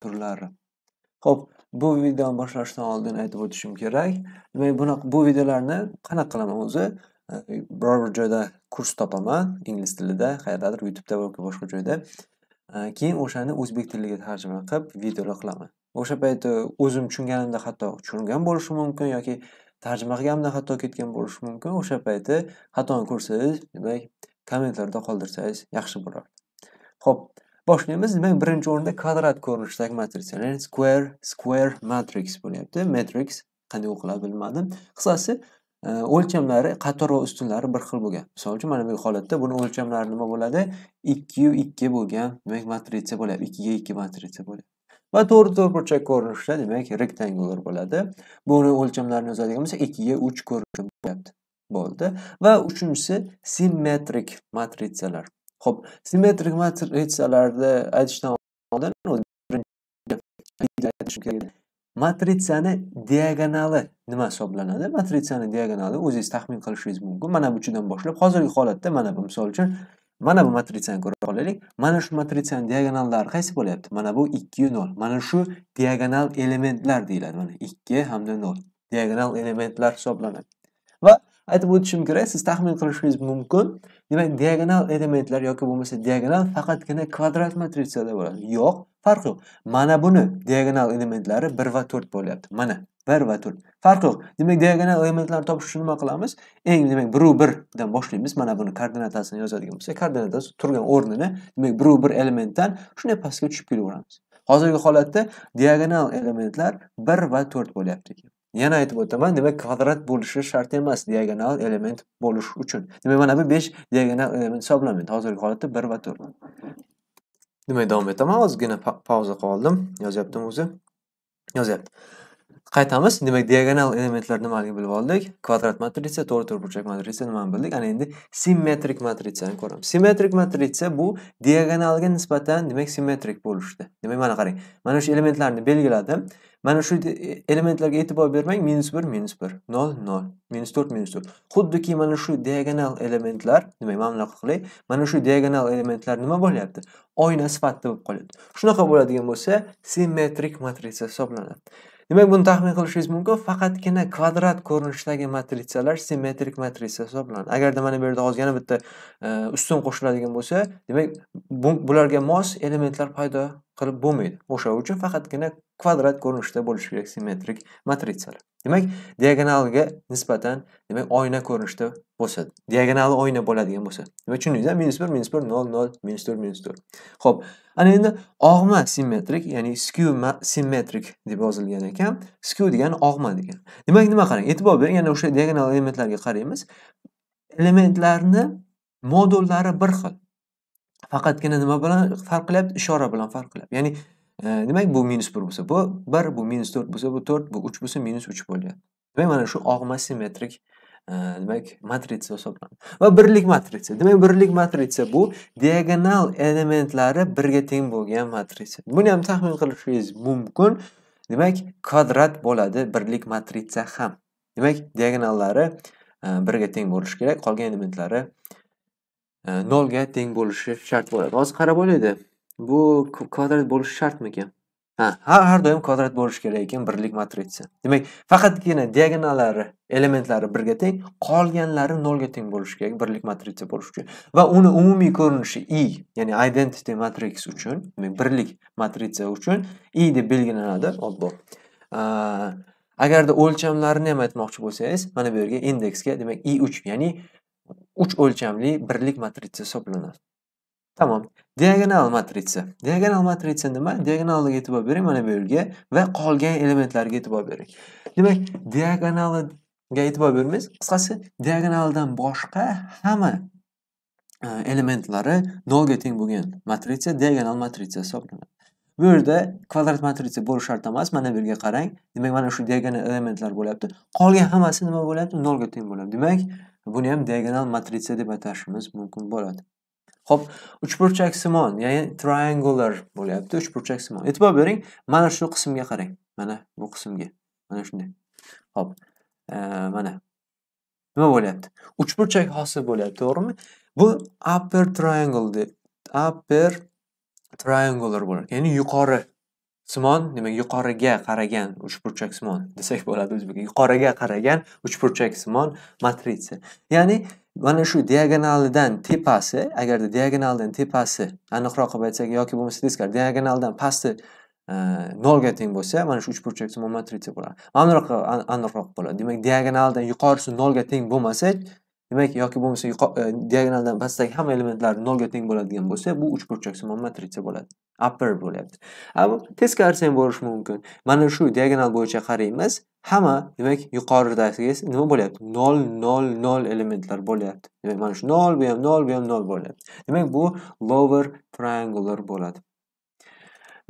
turlari. Xo'p, bu videoni boshlashdan oldin aytib o'tishim kerak. demak bunaqa bu videolarni qanaqa qilaman o'zi? E, Biror bir joyda kurs topaman ingliz tilida, qayerdadir YouTube'da yoki boshqa joyda. E, keyin o'shani o'zbek tiliga tarjima qilib videolar qilaman. O'sha paytda o'zim tushunganimda hatto tushungan bo'lishi mumkin yoki tarjima qilganimda xato ketgan bo'lishi mumkin. O'sha paytda xatoni ko'rsangiz, demak, kommentlarda qoldirsangiz yaxshi bo'lardi. Xo'p, boshlaymiz demak birinchi o'rinda kvadrat ko'rinishidagi matritsani ya'ni square square matrix bo'lyapti matrix qanday o'qiladi bilmadim qisqasi e, o'lchamlari qator va ustunlari bir xil bo'lgan misol uchun mana bu holatda buni o'lchamlari nima bo'ladi ikkiyu ikki bo'lgan demak matritsa 2 ikkiga ikki matritsa bo'ladi va to'g'ri to'rtburchak ko'rinishda demak rektangular bo'ladi buni o'lchamlarini yozadigan bo'lsak ikkiga uch ko'rinishda bo'lyapti bo'ldi va uchinchisi simmetrik matrisalar Xo'p, simmetrik matritsalarni aytishdan oldin matritsani diagonali nima hisoblanadi? Matritsani diagonali o'zingiz taxmin qilishingiz mumkin. Mana bu chidan boshlab hozirgi holatda mana bu misol uchun mana bu matritsani ko'rib olaylik. Mana shu matritsani diagonallari qaysi bo'lyapti? Mana bu 2 0. Mana shu diagonal elementlar deyiladi. Mana 2 hamda 0 diagonal elementlar hisoblanadi. Va aytib o'tishim kerak siz taxmin qilishingiz mumkin demak diagonal elementlar yoki bo'lmasa diagonal faqatgina kvadrat matritsada bo'ladi yo'q farq yo'q mana buni diagonal elementlari bir va to'rt bo'lyapti mana bir va to'rt farq yo'q demak diagonal elementlarni topish uchun nima qilamiz eng demak biru birdan boshlaymiz mana buni koordinatasini yozadigan bo'lsak koordinatasi turgan o'rnini demak biru bir elementdan shunday pastga tushib kelaveramiz hozirgi holatda diagonal elementlar bir va to'rt bo'lyapti ekan Yana aytib o'taman, demak kvadrat bo'lishi shart emas diagonal element bo'lishi uchun. Demak, mana bu 5 diagonal element hisoblanmaydi. Hozirgi holatda 1 va 4. Demak, davom etaman. Ozgina pauza qoldim yozyaptimi o'zi. Yozyapti. Qaytamiz. Demak, diagonal elementlar nimaligini bilib oldik. Kvadrat matritsa, to'rt to'rtburchak matritsa nimani bildik? Ana endi simmetrik matritsani ko'ramiz. Simmetrik matritsa bu diagonalga nisbatan, demak, simmetrik bo'lishdi. Demak, mana qarang. Mana shu elementlarni belgiladim. Mana shu e, elementlarga e'tibor bermang. minus -1 minus -1 0 0 minus -4 minus -4. Xuddiki mana shu diagonal elementlar, nima mana bunaqa qilay. Mana shu diagonal elementlar nima bo'lyapti? Oyna sifatida bo'lib qoladi. Shunaqa bo'ladigan bo'lsa, simmetrik matritsa hisoblanadi. Demak, buni taxmin qilishingiz mumkin, faqatgina kvadrat ko'rinishdagi matritsalar simmetrik matritsa hisoblanadi. Agarda mana bu yerda hozir yana bitta e, ustun qo'shiladigan bo'lsa, demak, bularga mos elementlar paydo qilib bo'lmaydi o'sha uchun faqatgina kvadrat ko'rinishda bo'lishi kerak simmetrik matritsalar demak diagonalga nisbatan demak oyna ko'rinishda bo'lsa diagonali oyna bo'ladigan bo'lsa demak tushundingiz minus bir minus bir nol nol minus to'rt minus to'rt ho'p ana endi og'ma simmetrik ya'ni skew simmetrik deb yozilgan ekan skew degani og'ma degan demak nima qarang e'tibor bering yana o'sha diagonal elementlarga qaraymiz elementlarni modullari bir xil Faqatgina nima bilan farq qilyapti? Ishora bilan farq qilyapti. Ya'ni e, demak bu minus 1 bo'lsa, bu 1, bu minus 4 bo'lsa, bu 4, bu 3 bo'lsa, minus 3 bo'lyapti. Demak, mana shu og'ma simmetrik e, demak matritsa hisoblanadi va birlik matritsa demak birlik matritsa bu diagonal elementlari birga teng bo'lgan matritsa buni ham taxmin qilishingiz mumkin demak kvadrat bo'ladi birlik matritsa ham demak diagonallari e, birga teng bo'lishi kerak qolgan elementlari nolga teng bo'lishi shart bo'ladi. Hozir qarab o'ylaydi, bu kvadrat bo'lishi shartmikan? Ha, har doim kvadrat bo'lishi kerak ekan birlik matritsa. Demak, faqatgina diagonallari, elementlari birga teng, qolganlari nolga teng bo'lishi kerak birlik matritsa bo'lishi uchun. Va uni umumiy ko'rinishi i, ya'ni identity matrix uchun, demak birlik matritsa uchun i deb belgilanadi, obbo. Agarda o'lchamlarini ham aytmoqchi bo'lsangiz, mana bu yerga indeksga, demak i3, ya'ni uch o'lchamli birlik matritsa hisoblanadi. Tamom. Diagonal matritsa. Diagonal matritsa nima? Diagonalga e'tibor bering mana bu yerga va qolgan elementlarga e'tibor bering. Demak, diagonalga e'tibor bermaymiz. Qisqasi, diagonaldan boshqa hamma e, elementlari 0 ga teng bo'lgan matritsa diagonal matritsa hisoblanadi. Bu yerda kvadrat matritsa bo'lishi shart emas. Mana bu yerga qarang. Demak, mana shu diagonal elementlar bo'lyapti. Qolgan hammasi nima bo'lyapti? 0 ga teng bo'ladi. Demak, Buni ham diagonal matritsa deb atashimiz mumkin bo'ladi. Xo'p, uchburchaksimon, ya'ni triangular bo'lyapti, uchburchaksimon. E'tibor bering, mana shu qismga qarang. Mana bu qismga. Mana shunday. Xo'p, mana nima bo'lyapti? Uchburchak hosil bo'lyapti, to'g'rimi? Bu upper triangle deb upper triangular bo'ladi. Ya'ni yuqori Simon demak yuqoriga qaragan uchburchak simon desak bo'ladi o'zbekcha. Yuqoriga qaragan uchburchak simon matritsa. Ya'ni mana shu diagonalidan tepasi, agarda diagonaldan tepasi aniqroq qilib aytsak yoki bo'lmasa teskari diagonaldan pasti e, nolga teng bo'lsa mana shu uchburchak simon matritsa bo'ladi. Aniqroq aniqroq bo'ladi. Demak, diagonaldan yuqorisi nolga teng bo'lmasa Demak, yoki bo'lmasa e, diagonaldan pastdagi hamma elementlari nolga teng bo'ladigan bo'lsa, bu burchak simon matritsa bo'ladi. Upper bo'lyapti. Ammo teskarisi ham bo'lishi mumkin. Mana shu diagonal bo'yicha qaraymiz, hamma, demak, yuqoridagi nima bo'lyapti? 0 0 0 elementlar bo'lyapti. Demak, mana shu 0, bu ham 0, bu ham 0 bo'lyapti. Demak, bu lower triangular bo'ladi.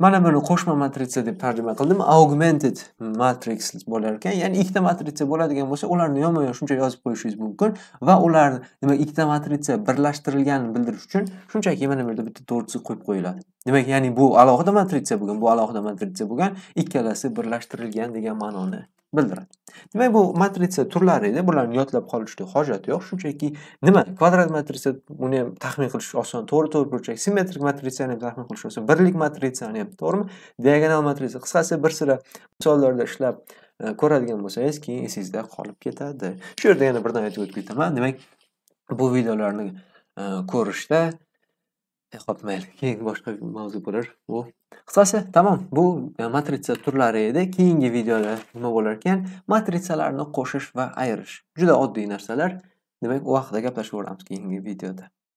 mana buni qo'shma matritsa deb tarjima qildim augmented matrix bo'lar ekan ya'ni ikkita matritsa bo'ladigan bo'lsa ularni yonma yon shuncha yozib qo'yishingiz mumkin va ular demak ikkita matritsa birlashtirilganini bildirish uchun shunchaki mana bu yerda bitta to'rtsi qo'yib qo'yiladi demak ya'ni bu alohida matritsa bo'lgan bu alohida matritsa bo'lgan ikkalasi birlashtirilgan degan ma'noni bildiradi. Demak, bu matritsa turlari edi. Bularni yodlab qolishga hojat yo'q. Shunchaki nima? Kvadrat matritsa uni ham taxmin qilish oson. To'g'ri to'g'ri burchak, simmetrik matritsani ham taxmin qilish oson. Birlik matritsani ham, to'g'rimi? Diagonal matritsa. Qisqasi bir sira misollarda ishlab e, ko'radigan bo'lsangiz, keyin esingizda qolib ketadi. Shu yerda yana birdan aytib o'tib ketaman. Demak, bu videolarni e, ko'rishda Xo'p, mayli. Keyin boshqa mavzu bo'lar bu. Qisqasi, tamom. Bu e, matritsa turlari edi. Keyingi videoda nima bo'lar ekan? Matritsalarni qo'shish va ayirish. Juda oddiy narsalar. Demak, u haqida gaplashib o'ramiz keyingi videoda.